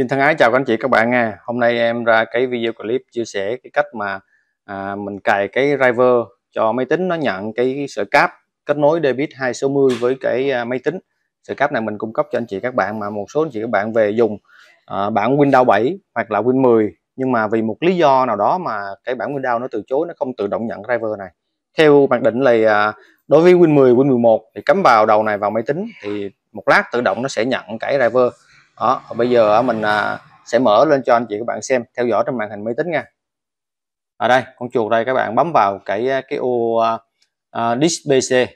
Xin thân ái chào các anh chị các bạn nha Hôm nay em ra cái video clip chia sẻ cái cách mà à, mình cài cái driver cho máy tính nó nhận cái sợi cáp kết nối debit 260 với cái à, máy tính sợi cáp này mình cung cấp cho anh chị các bạn mà một số anh chị các bạn về dùng à, bản Windows 7 hoặc là Win 10 nhưng mà vì một lý do nào đó mà cái bản Windows nó từ chối nó không tự động nhận driver này theo mặc định là à, đối với Win 10, Win 11 thì cắm vào đầu này vào máy tính thì một lát tự động nó sẽ nhận cái driver đó bây giờ mình à, sẽ mở lên cho anh chị các bạn xem theo dõi trên màn hình máy tính nha ở đây con chuột đây các bạn bấm vào cái à, cái ô uh, disk PC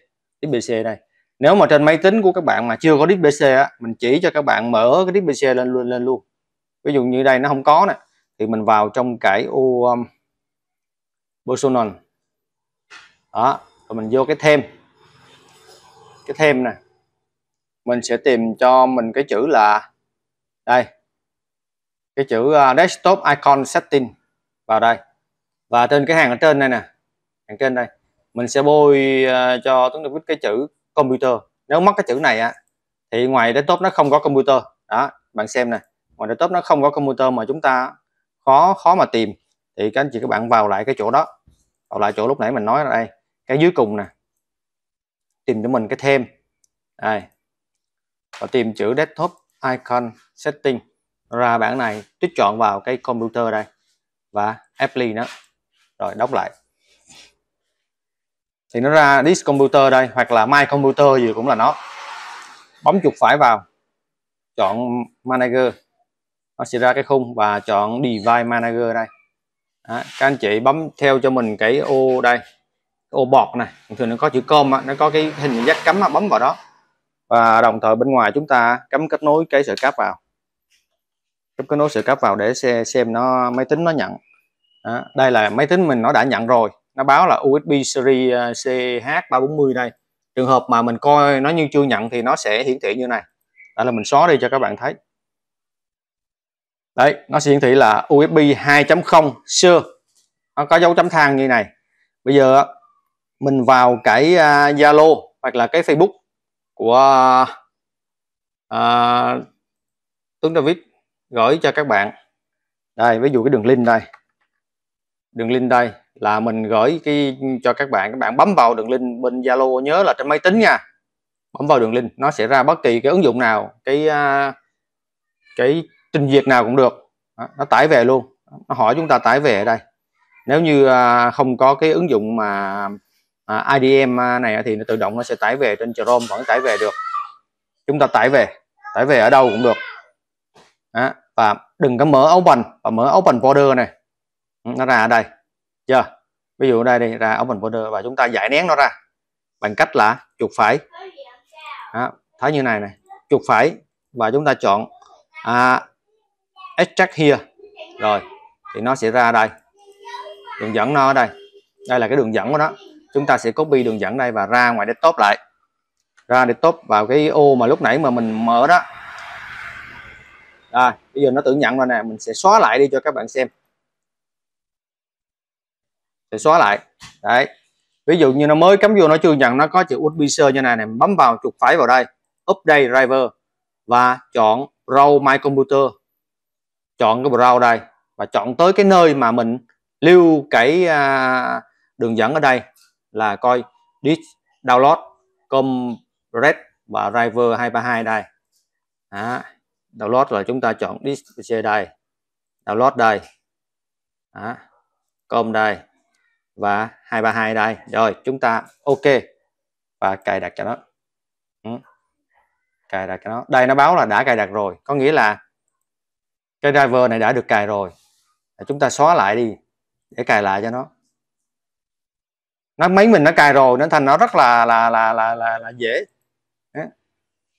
disk PC đây nếu mà trên máy tính của các bạn mà chưa có disk PC á mình chỉ cho các bạn mở cái disk PC lên luôn lên luôn ví dụ như đây nó không có nè thì mình vào trong cái ô um, personal đó rồi mình vô cái thêm cái thêm nè mình sẽ tìm cho mình cái chữ là đây cái chữ à, desktop icon setting vào đây và trên cái hàng ở trên đây nè hàng trên đây mình sẽ bôi à, cho Tuấn Đức Vít cái chữ computer nếu mất cái chữ này á thì ngoài desktop nó không có computer đó bạn xem nè ngoài desktop nó không có computer mà chúng ta khó khó mà tìm thì các anh chị các bạn vào lại cái chỗ đó vào lại chỗ lúc nãy mình nói ở đây cái dưới cùng nè tìm cho mình cái thêm đây và tìm chữ desktop icon setting ra bảng này tích chọn vào cái computer đây và apply nó rồi đóng lại thì nó ra this computer đây hoặc là my computer gì cũng là nó bấm chuột phải vào chọn manager nó sẽ ra cái khung và chọn device manager đây đó, các anh chị bấm theo cho mình cái ô đây ô bọt này thường nó có chữ com nó có cái hình dắt cắm bấm vào đó và đồng thời bên ngoài chúng ta cắm kết nối cái sợi cáp vào cắm kết nối sợi cáp vào để xe xem nó máy tính nó nhận đó. đây là máy tính mình nó đã nhận rồi nó báo là USB series ờ, CH340 đây trường hợp mà mình coi nó như chưa nhận thì nó sẽ hiển thị như này đây là mình xóa đi cho các bạn thấy đấy nó sẽ hiển thị là USB 2.0 xưa nó có dấu chấm than như này bây giờ mình vào cái à, Zalo hoặc là cái Facebook của à, Tuấn David gửi cho các bạn đây ví dụ cái đường link đây đường link đây là mình gửi cái cho các bạn các bạn bấm vào đường link bên Zalo nhớ là trên máy tính nha bấm vào đường link nó sẽ ra bất kỳ cái ứng dụng nào cái à, cái trình duyệt nào cũng được nó tải về luôn nó hỏi chúng ta tải về ở đây nếu như à, không có cái ứng dụng mà À, IDM à, này thì nó tự động nó sẽ tải về trên Chrome vẫn tải về được chúng ta tải về tải về ở đâu cũng được đó. và đừng có mở open và mở open folder này ừ, nó ra ở đây chưa ví dụ đây đi ra open folder và chúng ta giải nén nó ra bằng cách là chuột phải đó. thấy như này này chuột phải và chúng ta chọn à, extract here rồi thì nó sẽ ra đây đường dẫn nó ở đây đây là cái đường dẫn của nó chúng ta sẽ copy đường dẫn đây và ra ngoài desktop lại ra desktop vào cái ô mà lúc nãy mà mình mở đó rồi bây giờ nó tự nhận rồi nè mình sẽ xóa lại đi cho các bạn xem sẽ xóa lại đấy ví dụ như nó mới cắm vô nó chưa nhận nó có chữ USB như này này bấm vào chuột phải vào đây update driver và chọn browse my computer chọn cái browse đây và chọn tới cái nơi mà mình lưu cái à, đường dẫn ở đây là coi disk download red và driver 232 đây à, download là chúng ta chọn disk pc đây download đây à, com đây và 232 đây rồi chúng ta ok và cài đặt cho nó ừ. cài đặt cho nó đây nó báo là đã cài đặt rồi có nghĩa là cái driver này đã được cài rồi chúng ta xóa lại đi để cài lại cho nó nó máy mình nó cài rồi nó thành nó rất là là là là là, là dễ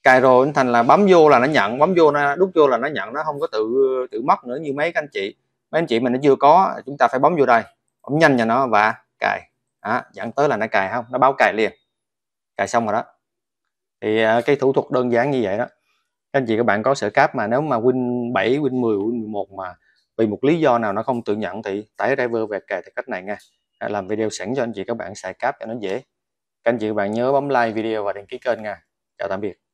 cài rồi nó thành là bấm vô là nó nhận bấm vô nó đút vô là nó nhận nó không có tự tự mất nữa như mấy anh chị mấy anh chị mình nó chưa có chúng ta phải bấm vô đây bấm nhanh cho nó và cài à, dẫn tới là nó cài không nó báo cài liền cài xong rồi đó thì à, cái thủ thuật đơn giản như vậy đó anh chị các bạn có sợi cáp mà nếu mà win 7 win 10 win 11 mà vì một lý do nào nó không tự nhận thì tải driver về cài theo cách này nha À, làm video sẵn cho anh chị các bạn xài cáp cho nó dễ các anh chị các bạn nhớ bấm like video và đăng ký kênh nha chào tạm biệt